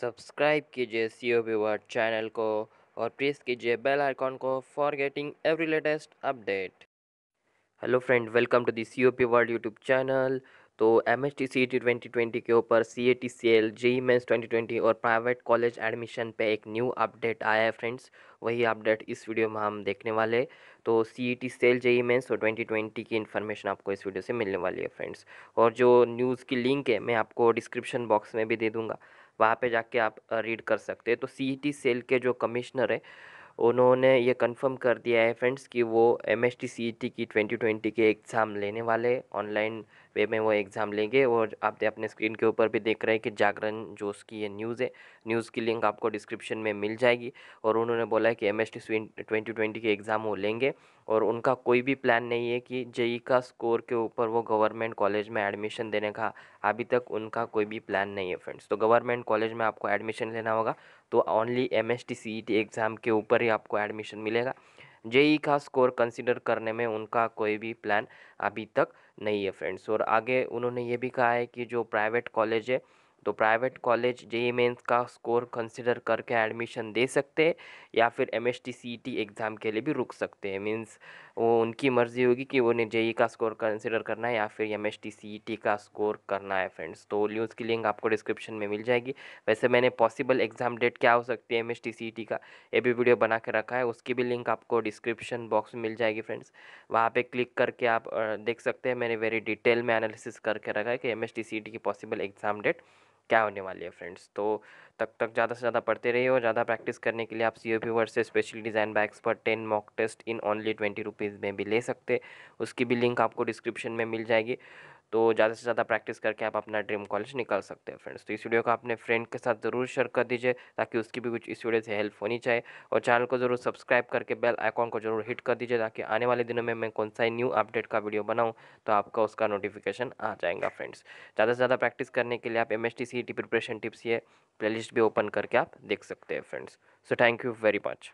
subscribe कीजिए सी ओ viewer channel को और प्रेस कीजिए बेल आइकॉन को for getting every latest update hello friend welcome to the C O P world YouTube channel तो M H T C E T twenty twenty के ऊपर C A T C L JEE mains twenty twenty और private college admission पे एक new update आया है friends वही update इस वीडियो में हम देखने वाले तो C E T C L JEE mains और ट्वेंटी ट्वेंटी की इन्फॉर्मेशन आपको इस वीडियो से मिलने वाली है फ्रेंड्स और जो न्यूज़ की लिंक है मैं आपको डिस्क्रिप्शन बॉक्स में भी दे दूँगा वहाँ पे जाके आप रीड कर सकते हैं तो सी सेल e के जो कमिश्नर है उन्होंने ये कंफर्म कर दिया है फ्रेंड्स कि वो M S T C T की ट्वेंटी ट्वेंटी के एग्ज़ाम लेने वाले ऑनलाइन वे में वो एग्ज़ाम लेंगे और आप अपने स्क्रीन के ऊपर भी देख रहे हैं कि जागरण जोश की ये न्यूज़ है न्यूज़ की लिंक आपको डिस्क्रिप्शन में मिल जाएगी और उन्होंने बोला है कि M S T twenty twenty के एग्ज़ाम वो लेंगे और उनका कोई भी प्लान नहीं है कि जेई e का स्कोर के ऊपर वो गवर्नमेंट कॉलेज में एडमिशन देने का अभी तक उनका कोई भी प्लान नहीं है फ्रेंड्स तो गवर्नमेंट कॉलेज में आपको एडमिशन लेना होगा तो only M S T C E T exam के ऊपर ही आपको एडमिशन मिलेगा जेई का स्कोर कंसिडर करने में उनका कोई भी प्लान अभी तक नहीं है फ्रेंड्स और आगे उन्होंने ये भी कहा है कि जो प्राइवेट कॉलेज है तो प्राइवेट कॉलेज जे मेन्स का स्कोर कंसिडर करके एडमिशन दे सकते हैं या फिर M S T C T exam के लिए भी रुक सकते हैं मीन्स वो उनकी मर्ज़ी होगी कि उन्हें जे e का स्कोर कंसिडर करना है या फिर M S T C T का स्कोर करना है फ्रेंड्स तो न्यूज़ की लिंक आपको डिस्क्रिप्शन में मिल जाएगी वैसे मैंने पॉसिबल एग्ज़ाम डेट क्या हो सकती है M S T C T का ये भी वीडियो बना के रखा है उसकी भी लिंक आपको डिस्क्रिप्शन बॉक्स में मिल जाएगी फ्रेंड्स वहाँ पर क्लिक करके आप देख सकते हैं मैंने वेरी डिटेल में एनालिसिस करके रखा है कि M S T C T की पॉसिबल एग्ज़ाम डेट क्या होने वाली है फ्रेंड्स तो तब तक ज़्यादा से ज़्यादा पढ़ते रहिए और ज़्यादा प्रैक्टिस करने के लिए आप सी ओ पी वर्ड से स्पेशल डिज़ाइन बैग्स पर ten mock test in only twenty rupees में भी ले सकते उसकी भी लिंक आपको डिस्क्रिप्शन में मिल जाएगी तो ज़्यादा से ज़्यादा प्रैक्टिस करके आप अपना ड्रीम कॉलेज निकाल सकते हैं फ्रेंड्स तो इस वीडियो को अपने फ्रेंड के साथ ज़रूर शेयर कर दीजिए ताकि उसकी भी कुछ इस वीडियो से हेल्प होनी चाहिए और चैनल को ज़रूर सब्सक्राइब करके बेल आइकॉन को जरूर हिट कर दीजिए ताकि आने वाले दिनों में मैं कौन सा न्यू अपडेट का वीडियो बनाऊँ तो आपका उसका नोटिफिकेशन आ जाएगा फ्रेंड्स ज़्यादा से ज़्यादा प्रैक्टिस करने के लिए आप M S T C T preparation tips ये प्लेलिस्ट भी ओपन करके आप देख सकते हैं friends so thank you very much